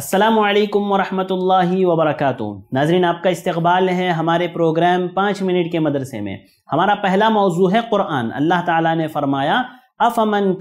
السلام علیکم ورحمۃ اللہ وبرکاتہ ناظرین آپ کا استقبال ہے ہمارے پروگرام پانچ منٹ کے مدرسے میں ہمارا پہلا موضوع ہے قرآن اللہ تعالیٰ نے فرمایا افمن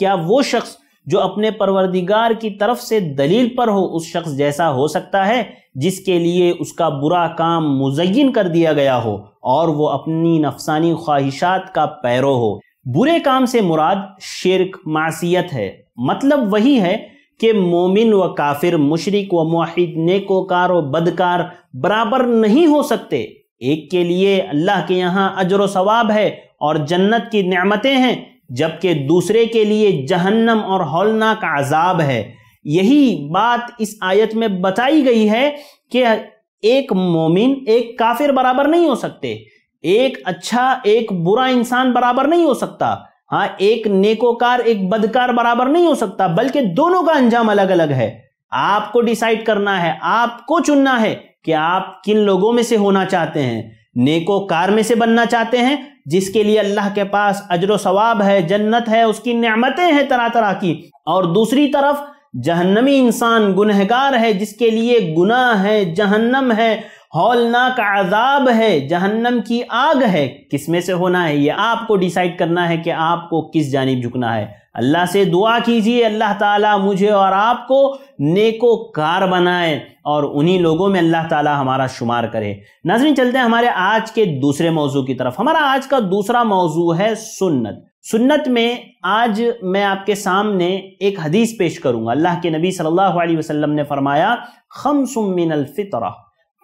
کیا وہ شخص جو اپنے پروردگار کی طرف سے دلیل پر ہو اس شخص جیسا ہو سکتا ہے جس کے لیے اس کا برا کام مزین کر دیا گیا ہو اور وہ اپنی نفسانی خواہشات کا پیرو ہو برے کام سے مراد شرک معصیت ہے مطلب وہی ہے کہ مومن و کافر مشرق و معاہد نیکوکار کار و بدکار برابر نہیں ہو سکتے ایک کے لیے اللہ کے یہاں اجر و ثواب ہے اور جنت کی نعمتیں ہیں جبکہ دوسرے کے لیے جہنم اور ہولناک عذاب ہے یہی بات اس آیت میں بتائی گئی ہے کہ ایک مومن ایک کافر برابر نہیں ہو سکتے ایک اچھا ایک برا انسان برابر نہیں ہو سکتا ہاں ایک نیکوکار ایک بدکار برابر نہیں ہو سکتا بلکہ دونوں کا انجام الگ الگ ہے آپ کو ڈیسائیڈ کرنا ہے آپ کو چننا ہے کہ آپ کن لوگوں میں سے ہونا چاہتے ہیں نیکوکار میں سے بننا چاہتے ہیں جس کے لیے اللہ کے پاس اجر و ثواب ہے جنت ہے اس کی نعمتیں ہیں طرح طرح کی اور دوسری طرف جہنمی انسان گنہگار ہے جس کے لیے گناہ ہے جہنم ہے ہولناک عذاب ہے جہنم کی آگ ہے کس میں سے ہونا ہے یہ آپ کو ڈیسائیڈ کرنا ہے کہ آپ کو کس جانب جھکنا ہے اللہ سے دعا کیجئے اللہ تعالیٰ مجھے اور آپ کو نیک و کار بنائے اور انہی لوگوں میں اللہ تعالیٰ ہمارا شمار کرے ناظرین چلتے ہیں ہمارے آج کے دوسرے موضوع کی طرف ہمارا آج کا دوسرا موضوع ہے سنت سنت میں آج میں آپ کے سامنے ایک حدیث پیش کروں گا اللہ کے نبی صلی اللہ علیہ وسلم نے فرمایا خمس من الفطرہ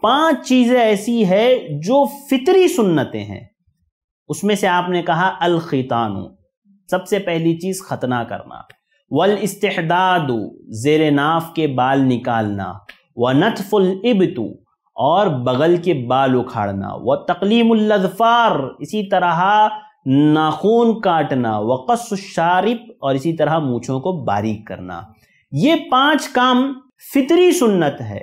پانچ چیزیں ایسی ہے جو فطری سنتیں ہیں اس میں سے آپ نے کہا القیتانو سب سے پہلی چیز ختنہ کرنا و زیر ناف کے بال نکالنا و نتف البتو اور بغل کے بال اکھاڑنا و تقلیم الظفار اسی طرح ناخون کاٹنا و الشارب اور اسی طرح مونچھوں کو باریک کرنا یہ پانچ کام فطری سنت ہے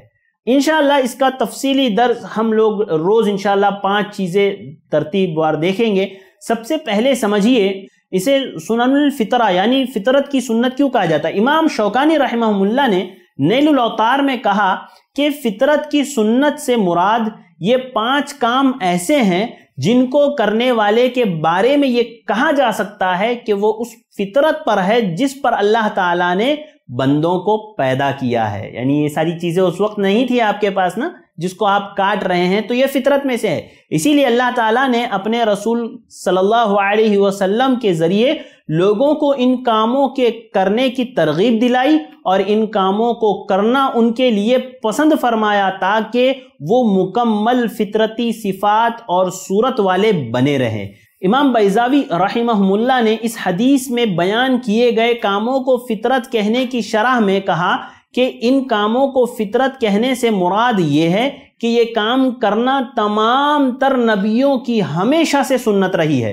انشاءاللہ اس کا تفصیلی درس ہم لوگ روز انشاءاللہ پانچ چیزیں ترتیب بار دیکھیں گے سب سے پہلے سمجھیے اسے سنن الفطرہ یعنی فطرت کی سنت کیوں کہا جاتا ہے امام شوکانی رحمہ اللہ نے نیل الاوتار میں کہا کہ فطرت کی سنت سے مراد یہ پانچ کام ایسے ہیں جن کو کرنے والے کے بارے میں یہ کہا جا سکتا ہے کہ وہ اس فطرت پر ہے جس پر اللہ تعالیٰ نے بندوں کو پیدا کیا ہے یعنی یہ ساری چیزیں اس وقت نہیں تھی آپ کے پاس نا جس کو آپ کاٹ رہے ہیں تو یہ فطرت میں سے ہے اسی لیے اللہ تعالیٰ نے اپنے رسول صلی اللہ علیہ وسلم کے ذریعے لوگوں کو ان کاموں کے کرنے کی ترغیب دلائی اور ان کاموں کو کرنا ان کے لیے پسند فرمایا تاکہ وہ مکمل فطرتی صفات اور صورت والے بنے رہیں امام بیزاوی رحمہ اللہ نے اس حدیث میں بیان کیے گئے کاموں کو فطرت کہنے کی شرح میں کہا کہ ان کاموں کو فطرت کہنے سے مراد یہ ہے کہ یہ کام کرنا تمام تر نبیوں کی ہمیشہ سے سنت رہی ہے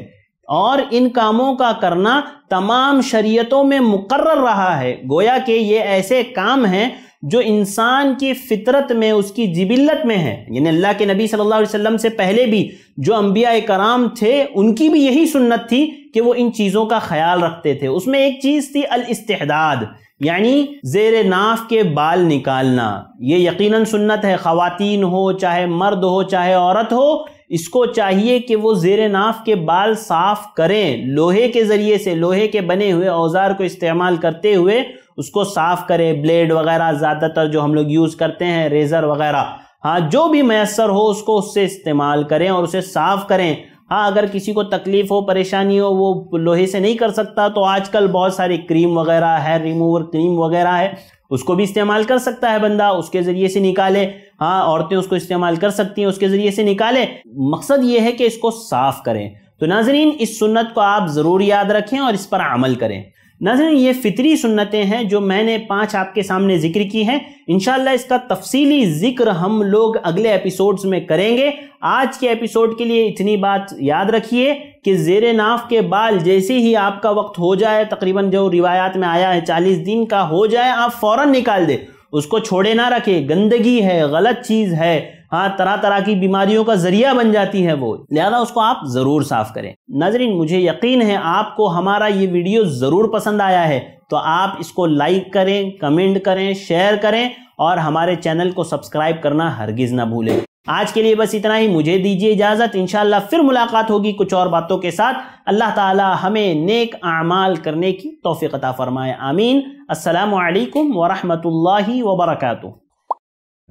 اور ان کاموں کا کرنا تمام شریعتوں میں مقرر رہا ہے گویا کہ یہ ایسے کام ہیں جو انسان کی فطرت میں اس کی جبلت میں ہے یعنی اللہ کے نبی صلی اللہ علیہ وسلم سے پہلے بھی جو انبیاء کرام تھے ان کی بھی یہی سنت تھی کہ وہ ان چیزوں کا خیال رکھتے تھے اس میں ایک چیز تھی الاستحداد یعنی زیر ناف کے بال نکالنا یہ یقیناً سنت ہے خواتین ہو چاہے مرد ہو چاہے عورت ہو اس کو چاہیے کہ وہ زیر ناف کے بال صاف کریں لوہے کے ذریعے سے لوہے کے بنے ہوئے اوزار کو استعمال کرتے ہوئے اس کو صاف کریں بلیڈ وغیرہ زیادہ تر جو ہم لوگ یوز کرتے ہیں ریزر وغیرہ ہاں جو بھی میسر ہو اس کو اس سے استعمال کریں اور اسے صاف کریں ہاں اگر کسی کو تکلیف ہو پریشانی ہو وہ لوہے سے نہیں کر سکتا تو آج کل بہت ساری کریم وغیرہ ہے ریموور کریم وغیرہ ہے اس کو بھی استعمال کر سکتا ہے بندہ اس کے ذریعے سے نکالے ہاں عورتیں اس کو استعمال کر سکتی ہیں اس کے ذریعے سے نکالے مقصد یہ ہے کہ اس کو صاف کریں تو ناظرین اس سنت کو آپ ضرور یاد رکھیں اور اس پر عمل کریں ناظرین یہ فطری سنتیں ہیں جو میں نے پانچ آپ کے سامنے ذکر کی ہیں انشاءاللہ اس کا تفصیلی ذکر ہم لوگ اگلے اپیسوڈز میں کریں گے آج کے ایپیسوڈ کے لیے اتنی بات یاد رکھیے کہ زیر ناف کے بال جیسے ہی آپ کا وقت ہو جائے تقریباً جو روایات میں آیا ہے چالیس دن کا ہو جائے آپ فوراً نکال دیں اس کو چھوڑے نہ رکھے گندگی ہے غلط چیز ہے ہاں طرح طرح کی بیماریوں کا ذریعہ بن جاتی ہے وہ لہذا اس کو آپ ضرور صاف کریں ناظرین مجھے یقین ہے آپ کو ہمارا یہ ویڈیو ضرور پسند آیا ہے تو آپ اس کو لائک کریں کمنٹ کریں شیئر کریں اور ہمارے چینل کو سبسکرائب کرنا ہرگز نہ بھولیں آج کے لیے بس اتنا ہی مجھے دیجیے اجازت انشاءاللہ پھر ملاقات ہوگی کچھ اور باتوں کے ساتھ اللہ تعالی ہمیں نیک اعمال کرنے کی توفیق عطا فرمائے آمین السلام علیکم ورحمۃ اللہ وبرکاتہ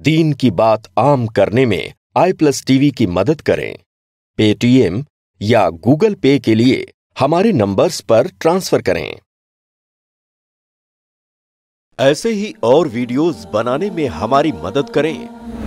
دین کی کی بات عام کرنے میں آئی پلس ٹی وی مدد کریں پے ٹی ایم یا گوگل پے کے لیے ہمارے نمبرز پر ٹرانسفر کریں ایسے ہی اور ویڈیوز بنانے میں ہماری مدد کریں